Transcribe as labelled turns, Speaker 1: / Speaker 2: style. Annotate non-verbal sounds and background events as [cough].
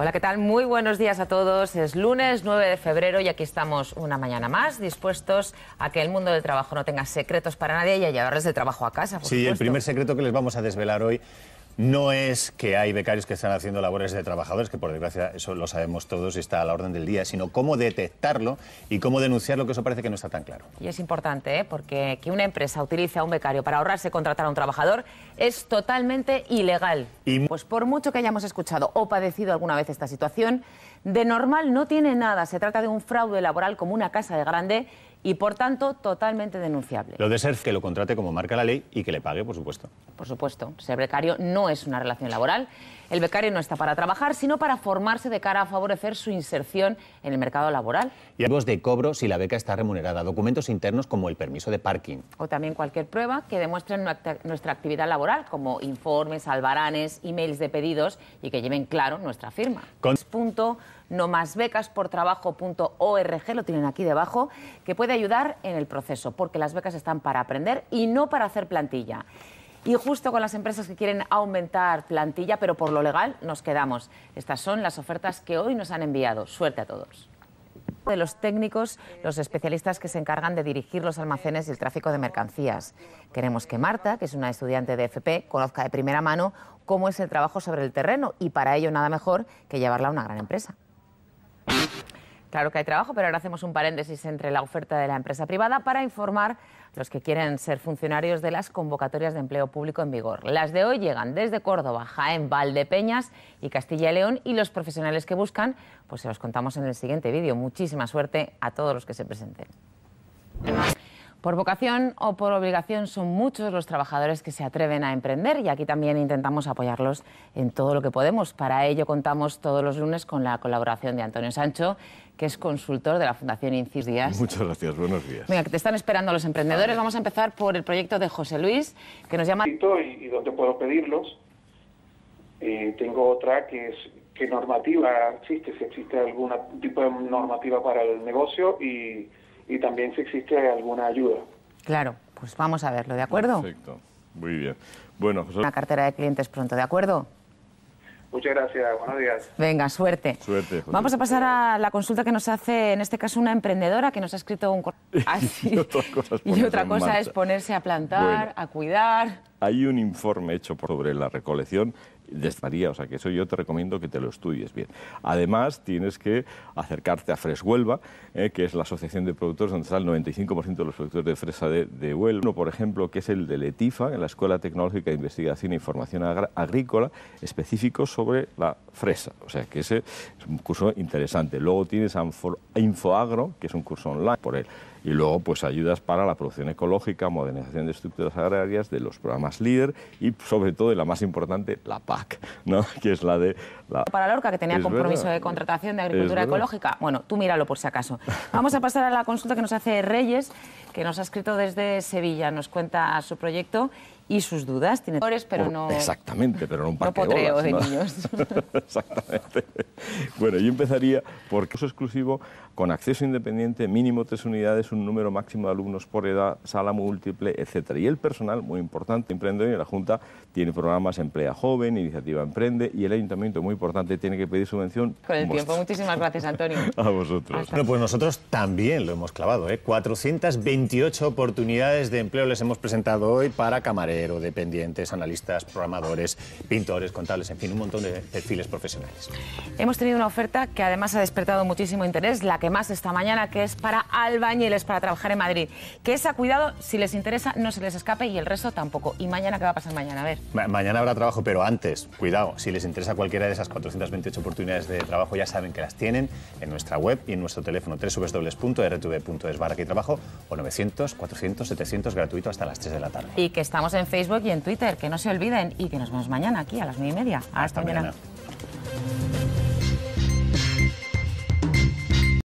Speaker 1: Hola, ¿qué tal? Muy buenos días a todos. Es lunes 9 de febrero y aquí estamos una mañana más, dispuestos a que el mundo del trabajo no tenga secretos para nadie y a llevarles el trabajo a casa. sí, el
Speaker 2: primer secreto que les vamos a desvelar hoy no es que hay becarios que están haciendo labores de trabajadores, que por desgracia eso lo sabemos todos y está a la orden del día, sino cómo detectarlo y cómo denunciarlo, que eso parece que no está tan claro.
Speaker 1: Y es importante, ¿eh? porque que una empresa utilice a un becario para ahorrarse contratar a un trabajador es totalmente ilegal. Y... Pues por mucho que hayamos escuchado o padecido alguna vez esta situación, de normal no tiene nada. Se trata de un fraude laboral como una casa de grande y, por tanto, totalmente denunciable.
Speaker 2: Lo de ser que lo contrate como marca la ley y que
Speaker 1: le pague, por supuesto. Por supuesto. Ser precario no es una relación laboral. El becario no está para trabajar, sino para formarse de cara a favorecer su inserción en el mercado laboral.
Speaker 2: Y activos de cobro si la beca está remunerada, documentos internos como el permiso de parking.
Speaker 1: O también cualquier prueba que demuestre nuestra actividad laboral, como informes, albaranes, emails de pedidos y que lleven claro nuestra firma. no más becas por trabajo.org, lo tienen aquí debajo, que puede ayudar en el proceso, porque las becas están para aprender y no para hacer plantilla. Y justo con las empresas que quieren aumentar plantilla, pero por lo legal nos quedamos. Estas son las ofertas que hoy nos han enviado. Suerte a todos de los técnicos, los especialistas que se encargan de dirigir los almacenes y el tráfico de mercancías. Queremos que Marta, que es una estudiante de FP, conozca de primera mano cómo es el trabajo sobre el terreno y para ello nada mejor que llevarla a una gran empresa. Claro que hay trabajo, pero ahora hacemos un paréntesis entre la oferta de la empresa privada para informar a los que quieren ser funcionarios de las convocatorias de empleo público en vigor. Las de hoy llegan desde Córdoba, Jaén, Valdepeñas y Castilla y León y los profesionales que buscan, pues se los contamos en el siguiente vídeo. Muchísima suerte a todos los que se presenten. Por vocación o por obligación son muchos los trabajadores que se atreven a emprender y aquí también intentamos apoyarlos en todo lo que podemos. Para ello contamos todos los lunes con la colaboración de Antonio Sancho, que es consultor de la Fundación Incis Díaz. Muchas
Speaker 3: gracias, buenos días.
Speaker 1: Mira, que te están esperando los emprendedores. Vamos a empezar por el proyecto de José Luis, que nos llama... Y,
Speaker 2: puedo pedirlos. Eh, tengo otra que es qué normativa existe, si existe algún tipo de normativa para el negocio y y también si existe alguna ayuda.
Speaker 1: Claro, pues vamos a verlo, ¿de acuerdo? Perfecto, muy bien. Bueno, José... Una cartera de clientes pronto, ¿de acuerdo?
Speaker 2: Muchas gracias, buenos
Speaker 1: días. Venga, suerte. Suerte. José. Vamos a pasar a la consulta que nos hace, en este caso, una emprendedora que nos ha escrito un... Así. [laughs] Ah, [laughs] y otra cosa es ponerse, a plantar, a cuidar.
Speaker 3: Hay un informe hecho sobre la recolección desmaría, o sea que eso yo te recomiendo que te lo estudies bien. Además, tienes que acercarte a Fres Huelva, eh, que es la asociación de productores donde está el 95% de los productores de fresa de, de, Huelva. Uno, por ejemplo, que es el de Letifa, en la Escuela Tecnológica de Investigación e Información Agrícola, específico sobre la fresa. O sea, que ese es un curso interesante. Luego tienes InfoAgro, que es un curso online por él. Y luego, pues ayudas para la producción ecológica, modernización de estructuras agrarias, de los programas líder y, sobre todo, y la más importante, la PAC, ¿no? [laughs] que es la de... La...
Speaker 1: Para Lorca, que tenía compromiso de contratación de agricultura ecológica. Bueno, tú míralo por si acaso. Vamos a pasar a la consulta que nos hace Reyes, que nos ha escrito desde Sevilla. Nos cuenta su proyecto y sus dudas. Tiene pero no...
Speaker 3: Exactamente, pero no un parque no de niños. [laughs] Exactamente. Bueno, yo empezaría por uso exclusivo con acceso independiente, mínimo tres unidades, un número máximo de alumnos por edad, sala múltiple, etcétera Y el personal, muy importante, emprende y la Junta tiene programas Emplea Joven, Iniciativa Emprende y el Ayuntamiento, muy importante,
Speaker 2: tiene que pedir subvención. Con el tiempo,
Speaker 1: muchísimas gracias, Antonio. [laughs]
Speaker 2: A vosotros. bueno, pues nosotros también lo hemos clavado, ¿eh? 420 28 oportunidades de empleo les hemos presentado hoy para camarero, dependientes, analistas, programadores, pintores, contables, en fin, un montón de perfiles profesionales.
Speaker 1: Hemos tenido una oferta que además ha despertado muchísimo interés, la que más esta mañana, que es para albañiles, para trabajar en Madrid. Que esa, cuidado, si les interesa, no se les escape y el resto tampoco. ¿Y mañana qué va a pasar mañana? A ver.
Speaker 2: mañana habrá trabajo, pero antes, cuidado, si les interesa cualquiera de esas 428 oportunidades de trabajo, ya saben que las tienen en nuestra web y en nuestro teléfono www.rtv.es barra trabajo o 300, 400, 700 gratuito hasta las 3 de la tarde.
Speaker 1: Y que estamos en Facebook y en Twitter, que no se olviden y que nos vemos mañana aquí a las 9 y media. Hasta, mañana.